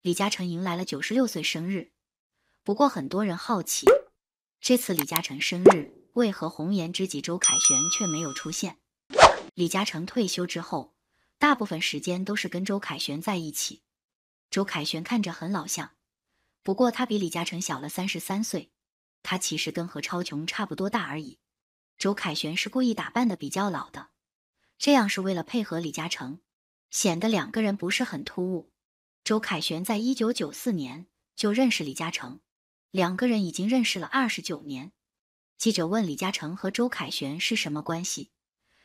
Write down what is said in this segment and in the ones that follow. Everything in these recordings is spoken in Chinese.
李嘉诚迎来了九十六岁生日，不过很多人好奇，这次李嘉诚生日为何红颜知己周凯旋却没有出现？李嘉诚退休之后，大部分时间都是跟周凯旋在一起。周凯旋看着很老相，不过他比李嘉诚小了三十三岁，他其实跟何超琼差不多大而已。周凯旋是故意打扮的比较老的，这样是为了配合李嘉诚。显得两个人不是很突兀。周凯旋在一九九四年就认识李嘉诚，两个人已经认识了二十九年。记者问李嘉诚和周凯旋是什么关系，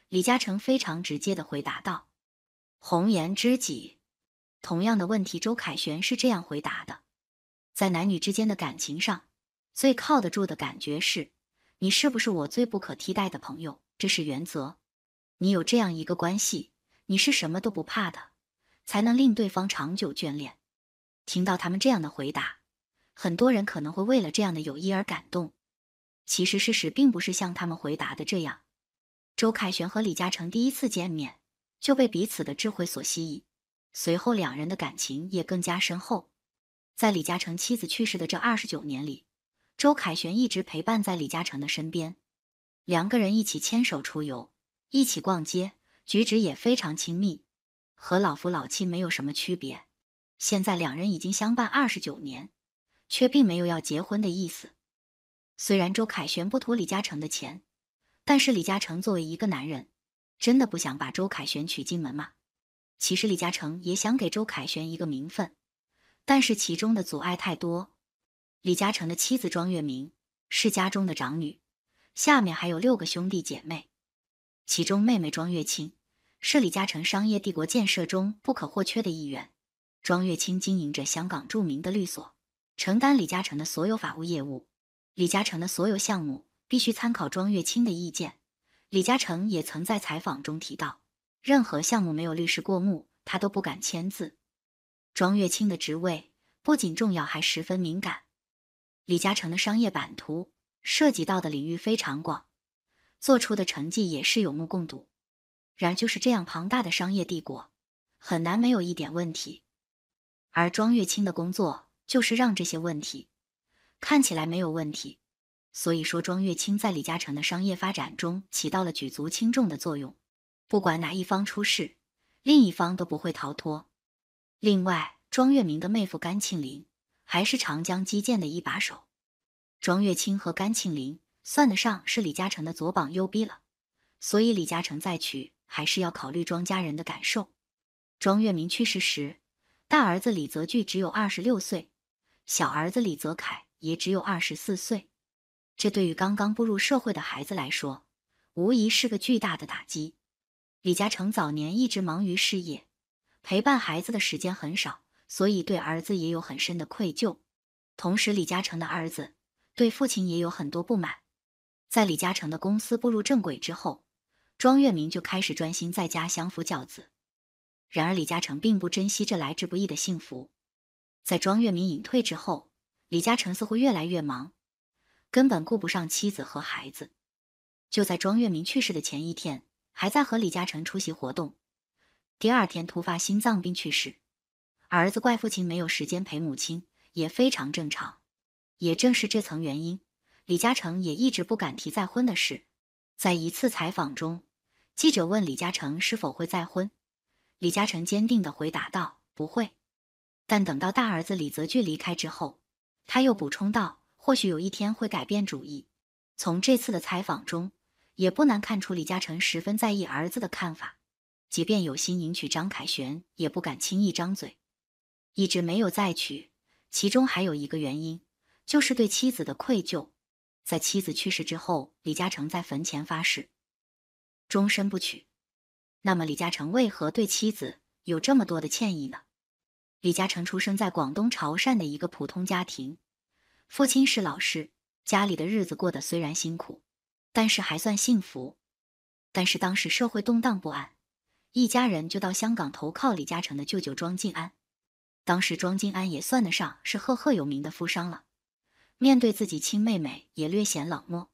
李嘉诚非常直接的回答道：“红颜知己。”同样的问题，周凯旋是这样回答的：“在男女之间的感情上，最靠得住的感觉是，你是不是我最不可替代的朋友？这是原则。你有这样一个关系。”你是什么都不怕的，才能令对方长久眷恋。听到他们这样的回答，很多人可能会为了这样的友谊而感动。其实事实并不是像他们回答的这样。周凯旋和李嘉诚第一次见面就被彼此的智慧所吸引，随后两人的感情也更加深厚。在李嘉诚妻子去世的这二十九年里，周凯旋一直陪伴在李嘉诚的身边，两个人一起牵手出游，一起逛街。举止也非常亲密，和老夫老妻没有什么区别。现在两人已经相伴二十九年，却并没有要结婚的意思。虽然周凯旋不图李嘉诚的钱，但是李嘉诚作为一个男人，真的不想把周凯旋娶进门吗？其实李嘉诚也想给周凯旋一个名分，但是其中的阻碍太多。李嘉诚的妻子庄月明是家中的长女，下面还有六个兄弟姐妹，其中妹妹庄月清。是李嘉诚商业帝国建设中不可或缺的一员。庄月清经营着香港著名的律所，承担李嘉诚的所有法务业务。李嘉诚的所有项目必须参考庄月清的意见。李嘉诚也曾在采访中提到，任何项目没有律师过目，他都不敢签字。庄月清的职位不仅重要，还十分敏感。李嘉诚的商业版图涉及到的领域非常广，做出的成绩也是有目共睹。然就是这样庞大的商业帝国，很难没有一点问题。而庄月清的工作就是让这些问题看起来没有问题。所以说，庄月清在李嘉诚的商业发展中起到了举足轻重的作用。不管哪一方出事，另一方都不会逃脱。另外，庄月明的妹夫甘庆林还是长江基建的一把手。庄月清和甘庆林算得上是李嘉诚的左膀右臂了。所以，李嘉诚再娶还是要考虑庄家人的感受。庄月明去世时，大儿子李泽钜只有二十六岁，小儿子李泽楷也只有二十四岁。这对于刚刚步入社会的孩子来说，无疑是个巨大的打击。李嘉诚早年一直忙于事业，陪伴孩子的时间很少，所以对儿子也有很深的愧疚。同时，李嘉诚的儿子对父亲也有很多不满。在李嘉诚的公司步入正轨之后。庄月明就开始专心在家相夫教子。然而，李嘉诚并不珍惜这来之不易的幸福。在庄月明隐退之后，李嘉诚似乎越来越忙，根本顾不上妻子和孩子。就在庄月明去世的前一天，还在和李嘉诚出席活动。第二天突发心脏病去世。儿子怪父亲没有时间陪母亲，也非常正常。也正是这层原因，李嘉诚也一直不敢提再婚的事。在一次采访中。记者问李嘉诚是否会再婚，李嘉诚坚定地回答道：“不会。”但等到大儿子李泽钜离开之后，他又补充道：“或许有一天会改变主意。”从这次的采访中，也不难看出李嘉诚十分在意儿子的看法，即便有心迎娶张凯旋，也不敢轻易张嘴，一直没有再娶。其中还有一个原因，就是对妻子的愧疚。在妻子去世之后，李嘉诚在坟前发誓。终身不娶。那么李嘉诚为何对妻子有这么多的歉意呢？李嘉诚出生在广东潮汕的一个普通家庭，父亲是老师，家里的日子过得虽然辛苦，但是还算幸福。但是当时社会动荡不安，一家人就到香港投靠李嘉诚的舅舅庄敬安。当时庄敬安也算得上是赫赫有名的富商了，面对自己亲妹妹也略显冷漠。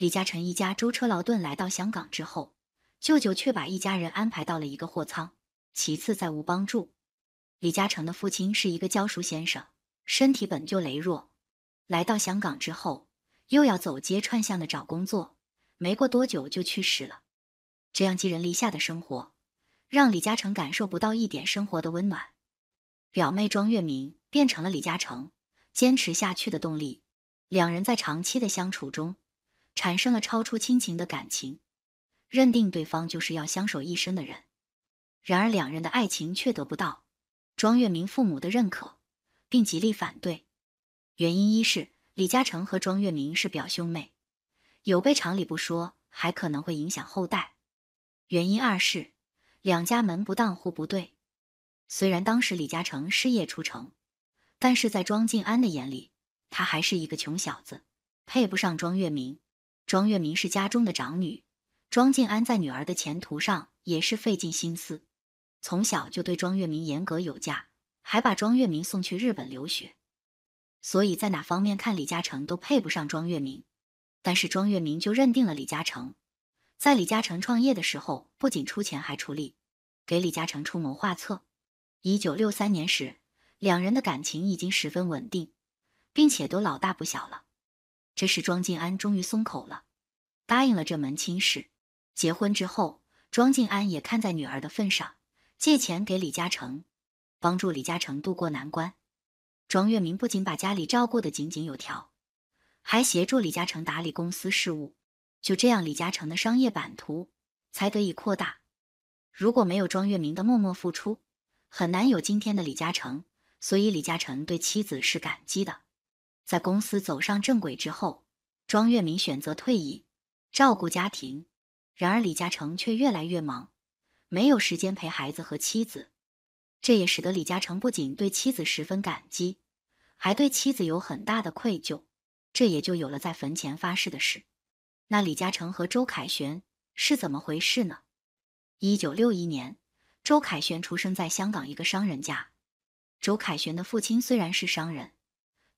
李嘉诚一家舟车劳顿来到香港之后，舅舅却把一家人安排到了一个货仓，其次再无帮助。李嘉诚的父亲是一个教书先生，身体本就羸弱，来到香港之后又要走街串巷的找工作，没过多久就去世了。这样寄人篱下的生活，让李嘉诚感受不到一点生活的温暖。表妹庄月明变成了李嘉诚坚持下去的动力。两人在长期的相处中。产生了超出亲情的感情，认定对方就是要相守一生的人。然而，两人的爱情却得不到庄月明父母的认可，并极力反对。原因一是李嘉诚和庄月明是表兄妹，有悖常理不说，还可能会影响后代。原因二是两家门不当户不对。虽然当时李嘉诚失业出城，但是在庄静安的眼里，他还是一个穷小子，配不上庄月明。庄月明是家中的长女，庄静安在女儿的前途上也是费尽心思，从小就对庄月明严格有加，还把庄月明送去日本留学。所以在哪方面看，李嘉诚都配不上庄月明，但是庄月明就认定了李嘉诚。在李嘉诚创业的时候，不仅出钱还出力，给李嘉诚出谋划策。一九六三年时，两人的感情已经十分稳定，并且都老大不小了。这时庄静安终于松口了，答应了这门亲事。结婚之后，庄静安也看在女儿的份上，借钱给李嘉诚，帮助李嘉诚渡过难关。庄月明不仅把家里照顾得井井有条，还协助李嘉诚打理公司事务。就这样，李嘉诚的商业版图才得以扩大。如果没有庄月明的默默付出，很难有今天的李嘉诚。所以，李嘉诚对妻子是感激的。在公司走上正轨之后，庄月明选择退役，照顾家庭。然而李嘉诚却越来越忙，没有时间陪孩子和妻子。这也使得李嘉诚不仅对妻子十分感激，还对妻子有很大的愧疚。这也就有了在坟前发誓的事。那李嘉诚和周凯旋是怎么回事呢？一九六一年，周凯旋出生在香港一个商人家。周凯旋的父亲虽然是商人。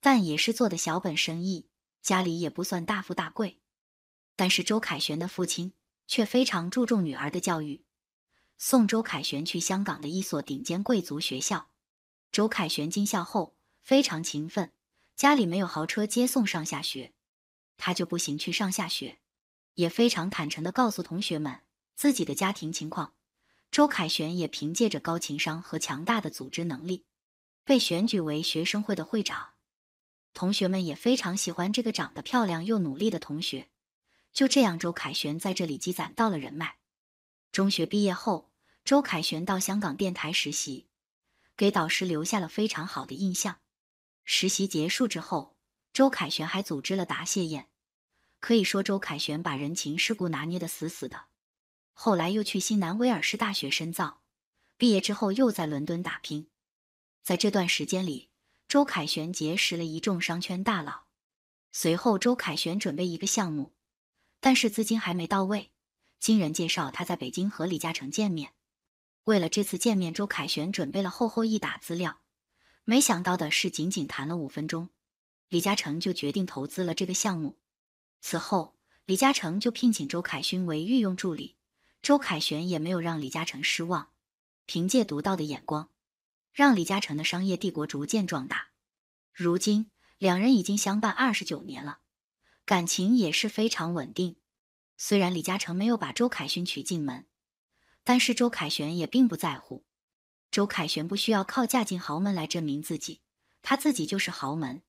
但也是做的小本生意，家里也不算大富大贵，但是周凯旋的父亲却非常注重女儿的教育，送周凯旋去香港的一所顶尖贵族学校。周凯旋进校后非常勤奋，家里没有豪车接送上下学，他就步行去上下学，也非常坦诚地告诉同学们自己的家庭情况。周凯旋也凭借着高情商和强大的组织能力，被选举为学生会的会长。同学们也非常喜欢这个长得漂亮又努力的同学。就这样，周凯旋在这里积攒到了人脉。中学毕业后，周凯旋到香港电台实习，给导师留下了非常好的印象。实习结束之后，周凯旋还组织了答谢宴。可以说，周凯旋把人情世故拿捏的死死的。后来又去新南威尔士大学深造，毕业之后又在伦敦打拼。在这段时间里，周凯旋结识了一众商圈大佬，随后周凯旋准备一个项目，但是资金还没到位。经人介绍，他在北京和李嘉诚见面。为了这次见面，周凯旋准备了厚厚一沓资料。没想到的是，仅仅谈了五分钟，李嘉诚就决定投资了这个项目。此后，李嘉诚就聘请周凯旋为御用助理。周凯旋也没有让李嘉诚失望，凭借独到的眼光。让李嘉诚的商业帝国逐渐壮大。如今，两人已经相伴二十九年了，感情也是非常稳定。虽然李嘉诚没有把周凯旋娶进门，但是周凯旋也并不在乎。周凯旋不需要靠嫁进豪门来证明自己，他自己就是豪门。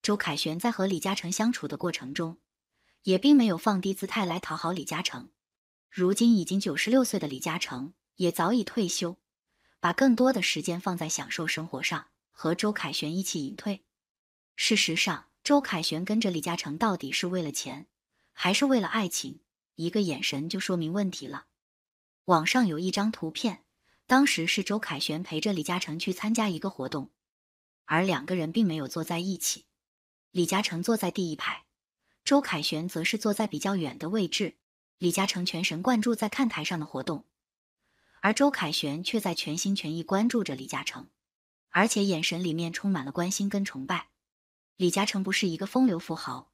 周凯旋在和李嘉诚相处的过程中，也并没有放低姿态来讨好李嘉诚。如今已经九十六岁的李嘉诚也早已退休。把更多的时间放在享受生活上，和周凯旋一起隐退。事实上，周凯旋跟着李嘉诚到底是为了钱，还是为了爱情？一个眼神就说明问题了。网上有一张图片，当时是周凯旋陪着李嘉诚去参加一个活动，而两个人并没有坐在一起。李嘉诚坐在第一排，周凯旋则是坐在比较远的位置。李嘉诚全神贯注在看台上的活动。而周凯旋却在全心全意关注着李嘉诚，而且眼神里面充满了关心跟崇拜。李嘉诚不是一个风流富豪，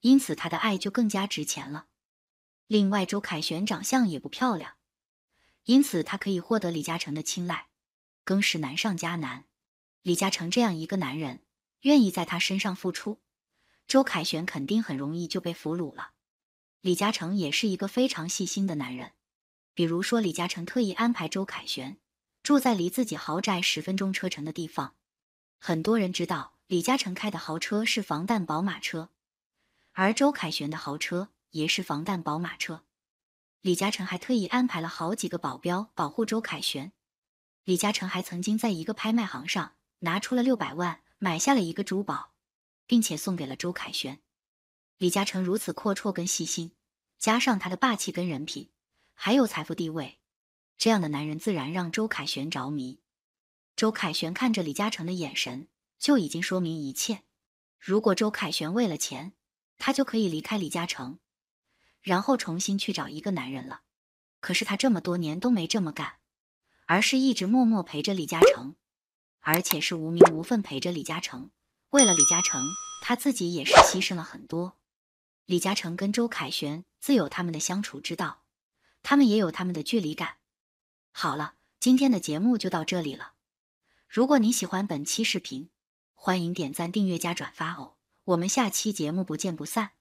因此他的爱就更加值钱了。另外，周凯旋长相也不漂亮，因此他可以获得李嘉诚的青睐，更是难上加难。李嘉诚这样一个男人，愿意在他身上付出，周凯旋肯定很容易就被俘虏了。李嘉诚也是一个非常细心的男人。比如说，李嘉诚特意安排周凯旋住在离自己豪宅十分钟车程的地方。很多人知道，李嘉诚开的豪车是防弹宝马车，而周凯旋的豪车也是防弹宝马车。李嘉诚还特意安排了好几个保镖保护周凯旋。李嘉诚还曾经在一个拍卖行上拿出了六百万买下了一个珠宝，并且送给了周凯旋。李嘉诚如此阔绰跟细心，加上他的霸气跟人品。还有财富地位，这样的男人自然让周凯旋着迷。周凯旋看着李嘉诚的眼神，就已经说明一切。如果周凯旋为了钱，他就可以离开李嘉诚，然后重新去找一个男人了。可是他这么多年都没这么干，而是一直默默陪着李嘉诚，而且是无名无份陪着李嘉诚。为了李嘉诚，他自己也是牺牲了很多。李嘉诚跟周凯旋自有他们的相处之道。他们也有他们的距离感。好了，今天的节目就到这里了。如果你喜欢本期视频，欢迎点赞、订阅加转发哦。我们下期节目不见不散。